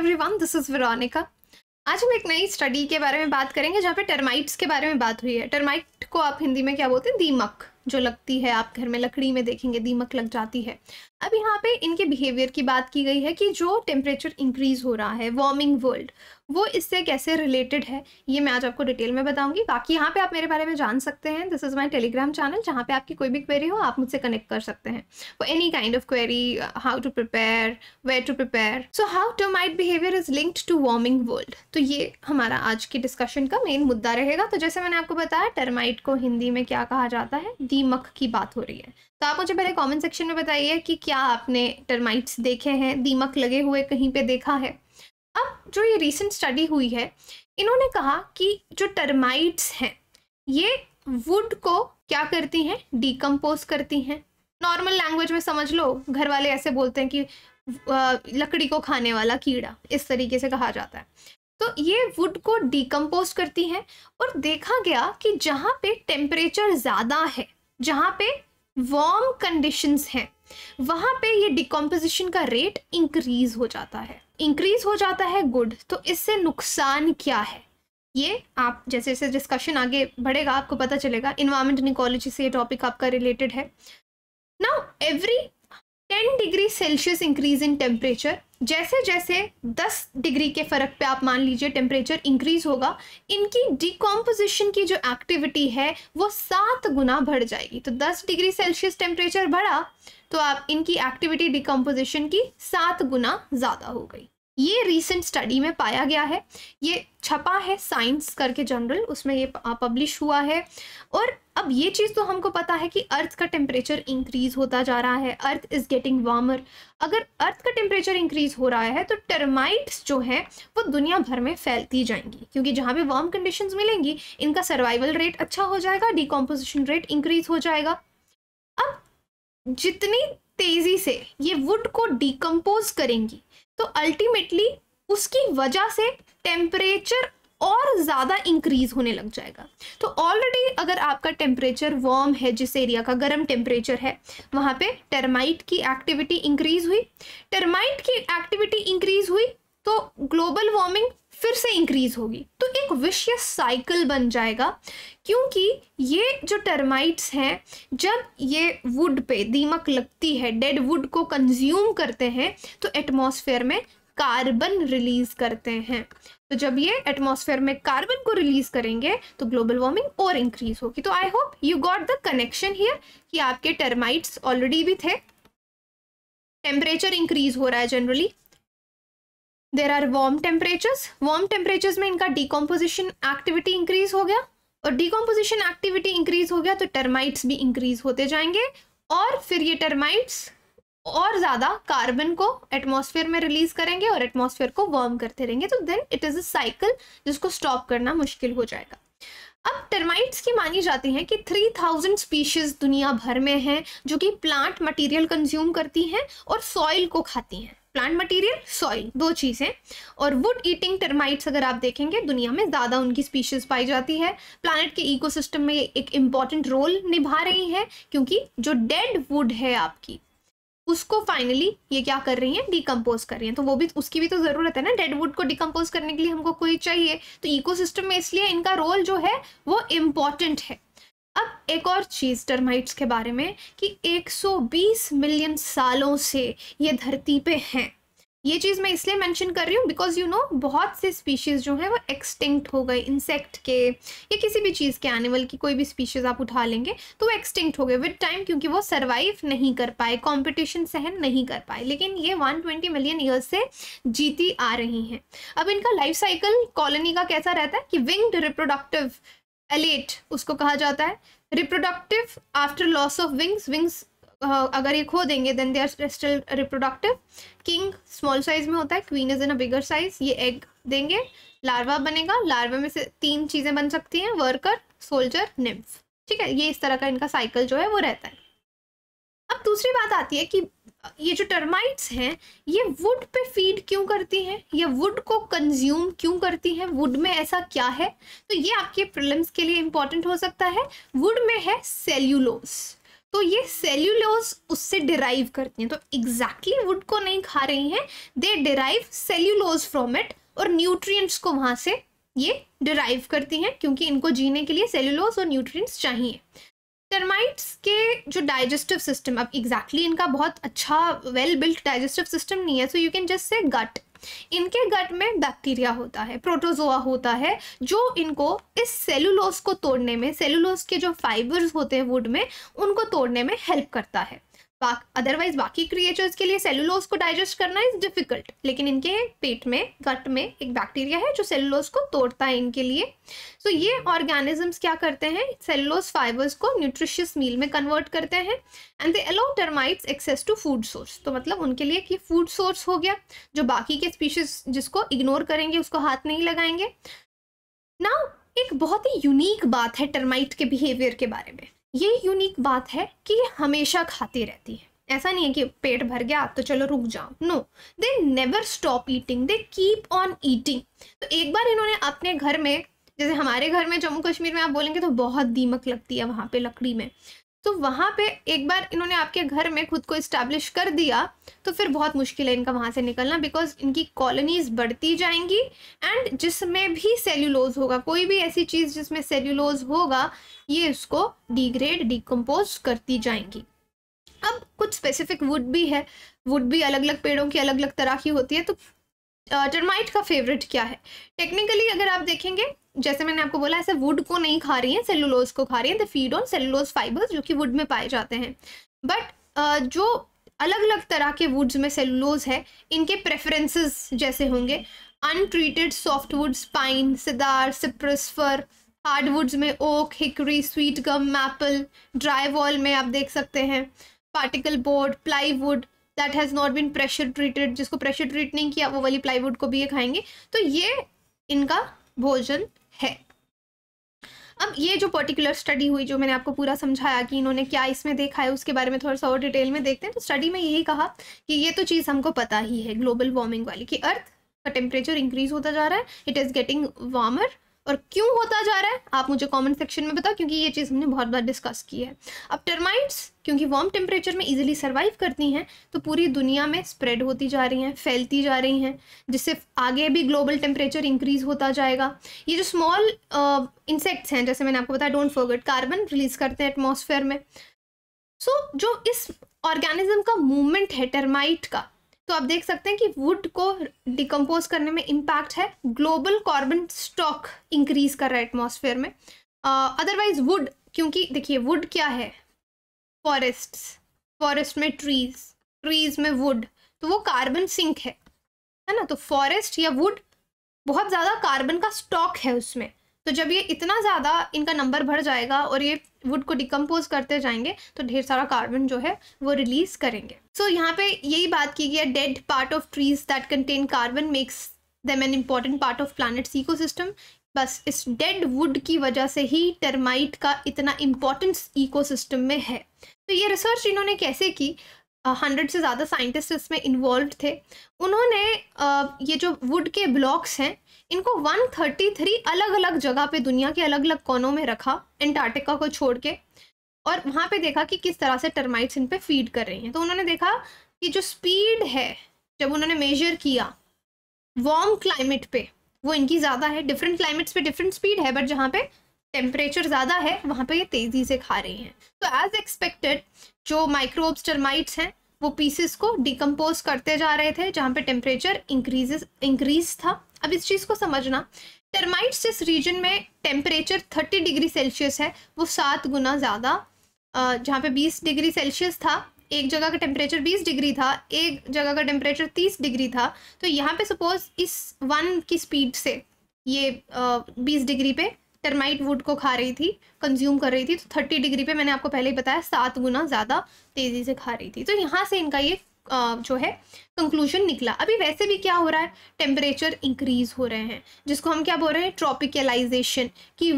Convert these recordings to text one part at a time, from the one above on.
everyone this is Veronica आज हम एक नई स्टडी के बारे में बात करेंगे जहाँ पे टर्माइट्स के बारे में बात हुई है टर्माइट को आप हिंदी में क्या बोलते हैं दीमक जो लगती है आप घर में लकड़ी में देखेंगे दीमक लग जाती है अब यहाँ पे इनके बिहेवियर की बात की गई है कि जो टेम्परेचर इंक्रीज हो रहा है वार्मिंग वर्ल्ड वो इससे कैसे रिलेटेड है ये मैं आज आपको डिटेल में बताऊंगी बाकी यहाँ पे आप मेरे बारे में जान सकते हैं this is my Telegram channel जहाँ पे आपकी कोई भी क्वेरी हो आप मुझसे कनेक्ट कर सकते हैं वो any kind of query how to prepare where to prepare so how to mite behaviour is linked to warming world तो ये हमारा आज की डिस्कशन का मेन मुद्दा रहेगा तो जैसे मैंने आपको बताया टर्माइट को हिंदी में क्या कहा जाता है दीमक की बात हो रही है तो आप मुझे पहले कमेंट सेक्शन में बताइए कि क्या आपने टर्माइट्स देखे हैं दीमक लगे हुए कहीं पे देखा है अब जो ये रिसेंट स्टडी हुई है इन्होंने कहा कि जो टर्माइट्स हैं ये वुड को क्या करती हैं डिकम्पोज करती हैं नॉर्मल लैंग्वेज में समझ लो घर वाले ऐसे बोलते हैं कि लकड़ी को खाने वाला कीड़ा इस तरीके से कहा जाता है तो ये वुड को डिकम्पोज करती हैं और देखा गया कि जहाँ पे टेम्परेचर ज़्यादा है जहाँ पे वार्म कंडीशंस हैं वहाँ पे ये डिकम्पोजिशन का रेट इंक्रीज हो जाता है इंक्रीज हो जाता है गुड तो इससे नुकसान क्या है ये आप जैसे जैसे डिस्कशन आगे बढ़ेगा आपको पता चलेगा इन्वायरमेंट निकोलॉजी इकोलॉजी से ये टॉपिक आपका रिलेटेड है now every ten degree Celsius increase in temperature जैसे जैसे दस डिग्री के फर्क पे आप मान लीजिए टेम्परेचर इंक्रीज होगा इनकी डिकॉम्पोजिशन की जो एक्टिविटी है वो सात गुना बढ़ जाएगी तो दस डिग्री सेल्सियस टेम्परेचर बढ़ा तो आप इनकी एक्टिविटी डिकम्पोजिशन की सात गुना ज़्यादा हो गई ये रीसेंट स्टडी में पाया गया है ये छपा है साइंस करके जनरल उसमें ये पब्लिश हुआ है और अब ये चीज़ तो हमको पता है कि अर्थ का टेम्परेचर इंक्रीज होता जा रहा है अर्थ इज़ गेटिंग वार्मर अगर अर्थ का टेम्परेचर इंक्रीज हो रहा है तो टर्माइट्स जो है वो दुनिया भर में फैलती जाएंगी क्योंकि जहाँ पे वार्म कंडीशन मिलेंगी इनका सर्वाइवल रेट अच्छा हो जाएगा डिकम्पोजिशन रेट इंक्रीज हो जाएगा जितनी तेजी से ये वुड को डिकम्पोज करेंगी तो अल्टीमेटली उसकी वजह से टेम्परेचर और ज़्यादा इंक्रीज होने लग जाएगा तो ऑलरेडी अगर आपका टेम्परेचर वार्म है जिस एरिया का गर्म टेम्परेचर है वहाँ पे टर्माइट की एक्टिविटी इंक्रीज हुई टर्माइट की एक्टिविटी इंक्रीज हुई तो ग्लोबल वार्मिंग फिर से इंक्रीज होगी तो एक विशियस साइकिल बन जाएगा क्योंकि ये जो टर्माइट्स हैं जब ये वुड पे दीमक लगती है डेड वुड को कंज्यूम करते हैं तो एटमॉस्फेयर में कार्बन रिलीज करते हैं तो जब ये एटमॉस्फेयर में कार्बन को रिलीज करेंगे तो ग्लोबल वार्मिंग और इंक्रीज होगी तो I hope you got the connection here कि आपके टर्माइट्स ऑलरेडी भी थे टेम्परेचर इंक्रीज हो रहा है generally there are warm temperatures warm temperatures में इनका डिकम्पोजिशन एक्टिविटी इंक्रीज हो गया और डिकम्पोजिशन एक्टिविटी इंक्रीज हो गया तो टर्माइट्स भी इंक्रीज होते जाएंगे और फिर ये टर्माइट्स और ज़्यादा कार्बन को एटमॉस्फेयर में रिलीज करेंगे और एटमॉस्फेयर को वार्म करते रहेंगे तो then it is a cycle जिसको स्टॉप करना मुश्किल हो जाएगा अब टर्माइट्स की मानी जाती हैं कि 3000 स्पीशीज दुनिया भर में हैं जो कि प्लांट मटेरियल कंज्यूम करती हैं और सॉइल को खाती हैं प्लांट मटेरियल सॉइल दो चीज़ें और वुड ईटिंग टर्माइट्स अगर आप देखेंगे दुनिया में ज़्यादा उनकी स्पीशीज़ पाई जाती है प्लानट के इकोसिस्टम में एक इम्पॉर्टेंट रोल निभा रही हैं क्योंकि जो डेड वुड है आपकी उसको फाइनली ये क्या कर रही हैं डिकम्पोज कर रही हैं तो वो भी उसकी भी तो ज़रूरत है ना डेड वुड को डिकम्पोज करने के लिए हमको कोई चाहिए तो इकोसिस्टम में इसलिए इनका रोल जो है वो इम्पॉर्टेंट है अब एक और चीज़ टर्माइट्स के बारे में कि 120 मिलियन सालों से ये धरती पे हैं ये चीज़ मैं इसलिए मेंशन कर रही हूँ बिकॉज यू नो बहुत से स्पीशीज़ जो हैं वो एक्सटिंक्ट हो गए इंसेक्ट के या किसी भी चीज़ के एनिमल की कोई भी स्पीशीज़ आप उठा लेंगे तो वो एक्सटिंक्ट हो गए विद टाइम क्योंकि वो सर्वाइव नहीं कर पाए कंपटीशन सहन नहीं कर पाए लेकिन ये 120 मिलियन ईयर्स से जीती आ रही हैं अब इनका लाइफ साइकिल कॉलोनी का कैसा रहता है कि विंग्ड रिप्रोडक्टिव एलेट उसको कहा जाता है reproductive after loss of wings wings अगर ये खो देंगे then they are still reproductive king small size में होता है queen is in a bigger size ये एग देंगे लार्वा बनेगा लार्वा में से तीन चीज़ें बन सकती हैं वर्कर सोल्जर निम्फ ठीक है ये इस तरह का इनका साइकिल जो है वो रहता है अब दूसरी बात आती है कि ये जो टर्माइट्स हैं ये वुड पे फीड क्यों करती हैं ये वुड को कंज्यूम क्यों करती हैं वुड में ऐसा क्या है तो ये आपके प्रिलिम्स के लिए इम्पॉर्टेंट हो सकता है वुड में है सेल्यूलोस तो ये सेल्यूलोज उससे डिराइव करती हैं तो एग्जैक्टली exactly वुड को नहीं खा रही हैं they derive cellulose from it और न्यूट्रिएंट्स को वहाँ से ये डिराइव करती हैं क्योंकि इनको जीने के लिए सेल्यूलोस और न्यूट्रिएंट्स चाहिए टर्माइट्स के जो डाइजेस्टिव सिस्टम अब एग्जैक्टली exactly इनका बहुत अच्छा वेल बिल्ट डाइजेस्टिव सिस्टम नहीं है so you can just say गट इनके गट में बैक्टीरिया होता है प्रोटोजोआ होता है जो इनको इस सेलुलोज को तोड़ने में सेलुलोज के जो फाइबर्स होते हैं वुड में उनको तोड़ने में हेल्प करता है अदरवाइज बाकी क्रिएचर्स के लिए सेलुलोज को डाइजेस्ट करना इज डिफिकल्ट लेकिन इनके पेट में गट में एक बैक्टीरिया है जो सेलुलोज को तोड़ता है इनके लिए सो so ये ऑर्गेनिजम्स क्या करते हैं सेलुलोज फाइबर्स को न्यूट्रिशियस मील में कन्वर्ट करते हैं and they allow termites access to food source तो मतलब उनके लिए कि फूड सोर्स हो गया जो बाकी के स्पीशीज जिसको इग्नोर करेंगे उसको हाथ नहीं लगाएंगे नाउ एक बहुत ही यूनिक बात है टर्माइट के बिहेवियर के बारे में ये यूनिक बात है कि ये हमेशा खाती रहती है ऐसा नहीं है कि पेट भर गया तो चलो रुक जाओ no they never stop eating they keep on eating तो एक बार इन्होंने अपने घर में जैसे हमारे घर में जम्मू कश्मीर में आप बोलेंगे तो बहुत दीमक लगती है वहाँ पे लकड़ी में तो वहाँ पे एक बार इन्होंने आपके घर में खुद को इस्टेब्लिश कर दिया तो फिर बहुत मुश्किल है इनका वहाँ से निकलना बिकॉज इनकी कॉलोनीज बढ़ती जाएंगी एंड जिसमें भी सेल्यूलोज होगा कोई भी ऐसी चीज़ जिसमें सेल्यूलोज होगा ये उसको डिग्रेड डिकम्पोज करती जाएंगी अब कुछ स्पेसिफिक वुड भी है वुड भी अलग अलग पेड़ों की अलग अलग तरह की होती है तो टर्माइट का फेवरेट क्या है टेक्निकली अगर आप देखेंगे जैसे मैंने आपको बोला ऐसे वुड को नहीं खा रही है सेलुलोज को खा रही है they feed on cellulose fibres जो कि वुड में पाए जाते हैं बट जो अलग अलग तरह के वुड्स में सेलुलोज है इनके प्रेफरेंसेस जैसे होंगे untreated softwoods pine cedar hard hardwoods में oak hickory sweet gum maple drywall में आप देख सकते हैं particle board plywood that has not been pressure treated जिसको प्रेशर ट्रीट नहीं किया वो वाली प्लाईवुड को भी ये खाएंगे तो ये इनका भोजन है अब ये जो पर्टिकुलर स्टडी हुई जो मैंने आपको पूरा समझाया कि इन्होंने क्या इसमें देखा है उसके बारे में थोड़ा सा और डिटेल में देखते हैं तो स्टडी में यही कहा कि ये तो चीज़ हमको पता ही है ग्लोबल वार्मिंग वाली कि अर्थ का टेम्परेचर इंक्रीज होता जा रहा है इट इज़ गेटिंग वार्मर और क्यों होता जा रहा है आप मुझे कमेंट सेक्शन में बताओ क्योंकि ये चीज़ हमने बहुत बार डिस्कस की है अब टर्माइट्स क्योंकि वार्म टेम्परेचर में इजीली सर्वाइव करती हैं तो पूरी दुनिया में स्प्रेड होती जा रही हैं फैलती जा रही हैं जिससे आगे भी ग्लोबल टेम्परेचर इंक्रीज होता जाएगा ये जो स्मॉल इंसेक्ट्स uh, हैं जैसे मैंने आपको बताया डोंट फोगेट कार्बन रिलीज करते हैं एटमोसफेयर में सो so, जो इस ऑर्गेनिज्म का मूवमेंट है टर्माइट का तो आप देख सकते हैं कि वुड को डिकम्पोज करने में इम्पैक्ट है ग्लोबल कार्बन स्टॉक इंक्रीज कर रहा है एटमोसफेयर में अदरवाइज uh, वुड क्योंकि देखिए वुड क्या है फॉरेस्ट फॉरेस्ट में ट्रीज ट्रीज में वुड तो वो कार्बन सिंक है है ना तो फॉरेस्ट या वुड बहुत ज़्यादा कार्बन का स्टॉक है उसमें तो जब ये इतना ज़्यादा इनका नंबर बढ़ जाएगा और ये वुड को डिकम्पोज करते जाएंगे तो ढेर सारा कार्बन जो है वो रिलीज करेंगे सो so, यहाँ पे यही बात की गई है dead part of trees that contain carbon makes them an important part of planet's system बस इस डेड वुड की वजह से ही टर्माइट का इतना इम्पोर्टेंस इकोसिस्टम में है तो ये रिसर्च इन्होंने कैसे की हंड्रेड से ज़्यादा साइंटिस्ट इसमें इन्वॉल्व थे उन्होंने ये जो वुड के ब्लॉक्स हैं इनको 133 अलग अलग जगह पे दुनिया के अलग अलग कोनों में रखा एंटार्क्टिका को छोड़ के और वहाँ पे देखा कि किस तरह से टर्माइट्स इन पे फीड कर रही हैं तो उन्होंने देखा कि जो स्पीड है जब उन्होंने मेजर किया वार्म क्लाइमेट पे वो इनकी ज़्यादा है डिफरेंट क्लाइमेट्स पे डिफरेंट स्पीड है बट जहाँ पे टेम्परेचर ज़्यादा है वहाँ पे ये तेज़ी से खा रही हैं तो एज एक्सपेक्टेड जो माइक्रोब्स टर्माइट्स हैं वो पीसेस को डिकम्पोज करते जा रहे थे जहाँ पे टेम्परेचर इंक्रीज इंक्रीज था अब इस चीज़ को समझना टर्माइट्स जिस रीजन में टेम्परेचर 30 डिग्री सेल्सियस है वो सात गुना ज़्यादा जहाँ पे 20 डिग्री सेल्सियस था एक जगह का टेम्परेचर 20 डिग्री था एक जगह का टेम्परेचर 30 डिग्री था तो यहाँ पे सपोज इस वन की स्पीड से ये बीस डिग्री पे टर्माइट वुड को खा रही थी कंज्यूम कर रही थी तो थर्टी डिग्री पे मैंने आपको पहले ही बताया सात गुना ज़्यादा तेज़ी से खा रही थी तो यहाँ से इनका ये जो है कंक्लूजन निकला अभी वैसे भी क्या हो रहा है टेम्परेचर इंक्रीज हो रहे हैं जिसको हम क्या बोल रहे हैं ट्रॉपिकलाइजेशन कि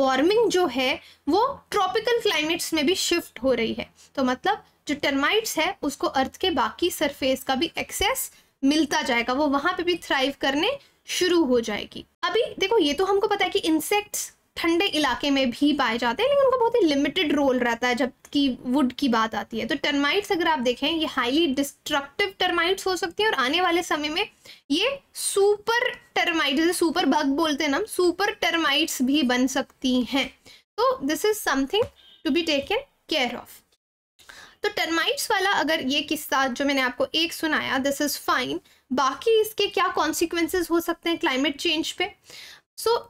वार्मिंग जो है वो ट्रॉपिकल क्लाइमेट्स में भी शिफ्ट हो रही है तो मतलब जो टर्माइट्स है उसको अर्थ के बाकी सरफेस का भी एक्सेस मिलता जाएगा वो वहाँ पे भी थ्राइव करने शुरू हो जाएगी अभी देखो ये तो हमको पता है कि इंसेक्ट्स ठंडे इलाके में भी पाए जाते हैं लेकिन उनका बहुत ही लिमिटेड रोल रहता है जबकि वुड की बात आती है तो टर्माइट्स अगर आप देखें ये हाईली डिस्ट्रक्टिव टर्माइट्स हो सकती हैं और आने वाले समय में ये सुपर टर्माइट जैसे सुपर भग बोलते हैं ना सुपर टर्माइट्स भी बन सकती हैं तो this is something to be taken care of तो टर्माइट्स वाला अगर ये किस्सा जो मैंने आपको एक सुनाया दिस इज़ फाइन बाकी इसके क्या कॉन्सिक्वेंसेज हो सकते हैं क्लाइमेट चेंज पे सो so,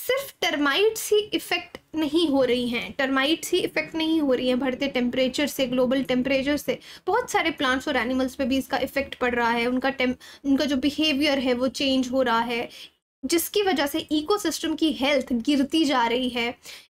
सिर्फ टर्माइट्स ही इफ़ेक्ट नहीं हो रही हैं टर्माइट्स ही इफ़ेक्ट नहीं हो रही हैं बढ़ते टेम्परेचर से ग्लोबल टेम्परेचर से बहुत सारे प्लांट्स और एनिमल्स पे भी इसका इफ़ेक्ट पड़ रहा है उनका टेम उनका जो बिहेवियर है वो चेंज हो रहा है जिसकी वजह से इकोसिस्टम की हेल्थ गिरती जा रही है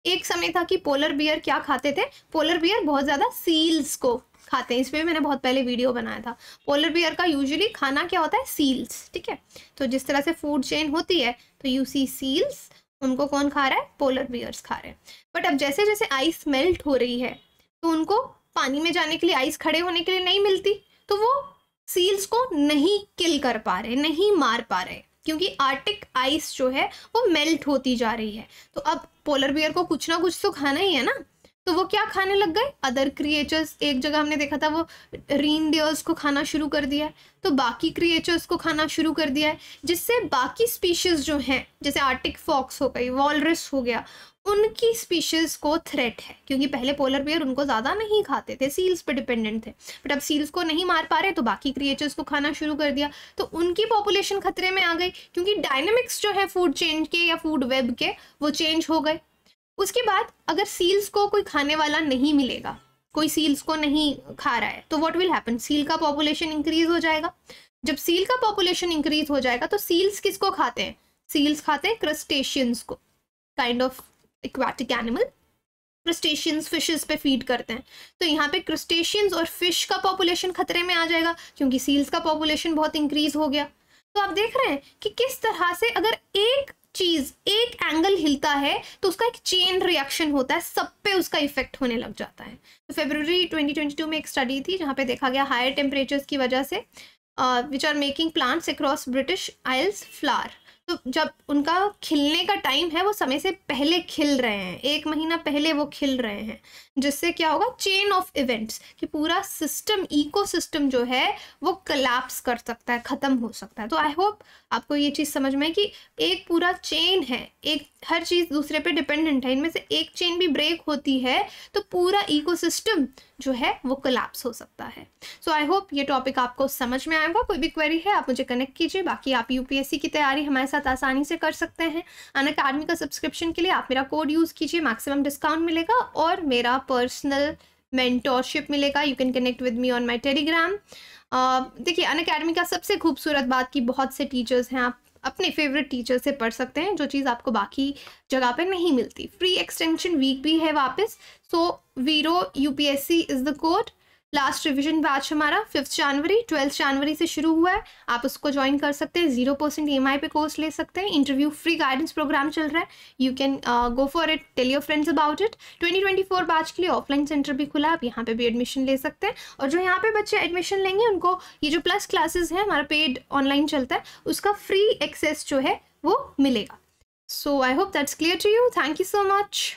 एक समय था कि पोलर बियर क्या खाते थे पोलर बियर बहुत ज़्यादा सील्स को खाते हैं इसमें मैंने बहुत पहले वीडियो बनाया था पोलर बियर का यूजुअली खाना क्या होता है सील्स ठीक है तो जिस तरह से फूड चेन होती है तो यू सी सील्स उनको कौन खा रहा है पोलर बियर्स खा रहे हैं बट अब जैसे जैसे आइस मेल्ट हो रही है तो उनको पानी में जाने के लिए आइस खड़े होने के लिए नहीं मिलती तो वो सील्स को नहीं किल कर पा रहे नहीं मार पा रहे क्योंकि आर्टिक आइस जो है वो मेल्ट होती जा रही है तो अब पोलर बियर को कुछ ना कुछ तो खाना ही है ना तो वो क्या खाने लग गए अदर क्रिएचर्स एक जगह हमने देखा था वो रीन डियर्स को खाना शुरू कर दिया है तो बाकी क्रिएचर्स को खाना शुरू कर दिया है जिससे बाकी स्पीशीज़ जो हैं जैसे आर्टिक फॉक्स हो गई वॉलरस हो गया उनकी स्पीशीज़ को थ्रेट है क्योंकि पहले पोलर बियर उनको ज़्यादा नहीं खाते थे सील्स पर डिपेंडेंट थे बट अब सील्स को नहीं मार पा रहे तो बाकी क्रिएचर्स को खाना शुरू कर दिया तो उनकी पॉपुलेशन खतरे में आ गई क्योंकि डायनेमिक्स जो है फूड चेंज के या फूड वेब के वो चेंज हो गए उसके बाद अगर सील्स को कोई खाने वाला नहीं मिलेगा कोई सील्स को नहीं खा रहा है तो व्हाट विल हैपन सील का पॉपुलेशन इंक्रीज हो जाएगा जब सील का पॉपुलेशन इंक्रीज हो जाएगा तो सील्स किसको खाते हैं सील्स खाते हैं क्रस्टेशियंस को kind of aquatic animal crustaceans fishes पे फीड करते हैं तो यहाँ पे क्रस्टेशियंस और फिश का पॉपुलेशन खतरे में आ जाएगा क्योंकि सील्स का पॉपुलेशन बहुत इंक्रीज हो गया तो आप देख रहे हैं कि किस तरह से अगर एक चीज एक एंगल हिलता है तो उसका एक चेन रिएक्शन होता है सब पे उसका इफेक्ट होने लग जाता है तो फेब्रवरी 2022 में एक स्टडी थी जहाँ पे देखा गया हायर टेम्परेचर्स की वजह से which are making plants across British Isles flower तो जब उनका खिलने का टाइम है वो समय से पहले खिल रहे हैं एक महीना पहले वो खिल रहे हैं जिससे क्या होगा चेन ऑफ इवेंट्स कि पूरा सिस्टम इकोसिस्टम जो है वो कलाप्स कर सकता है ख़त्म हो सकता है तो आई होप आपको ये चीज़ समझ में कि एक पूरा चेन है एक हर चीज़ दूसरे पे डिपेंडेंट है इनमें से एक चेन भी ब्रेक होती है तो पूरा सिस्टम जो है वो कलेप्स हो सकता है सो आई होप ये टॉपिक आपको समझ में आएगा कोई भी क्वेरी है आप मुझे कनेक्ट कीजिए बाकी आप यूपीएससी की तैयारी हमारे साथ आसानी से कर सकते हैं अन अकेडमी का सब्सक्रिप्शन के लिए आप मेरा कोड यूज़ कीजिए मैक्सिमम डिस्काउंट मिलेगा और मेरा पर्सनल मेंटोरशिप मिलेगा you can connect with me on my Telegram देखिए अन अकेडमी का सबसे खूबसूरत बात की बहुत से टीचर्स हैं आप अपने फेवरेट टीचर से पढ़ सकते हैं जो चीज़ आपको बाकी जगह पे नहीं मिलती फ्री एक्सटेंशन वीक भी है वापस सो वीरो UPSC is the code last revision batch हमारा फिफ्थ जनवरी ट्वेल्थ जनवरी से शुरू हुआ है आप उसको ज्वाइन कर सकते हैं जीरो परसेंट ई पे कोर्स ले सकते हैं इंटरव्यू फ्री गाइडेंस प्रोग्राम चल रहा है you can go for it tell your friends about it 2024 batch के लिए ऑफलाइन सेंटर भी खुला आप यहाँ पे भी एडमिशन ले सकते हैं और जो यहाँ पे बच्चे एडमिशन लेंगे उनको ये जो प्लस क्लासेज है हमारा पेड ऑनलाइन चलता है उसका फ्री एक्सेस जो है वो मिलेगा so I hope that's clear to you thank you so much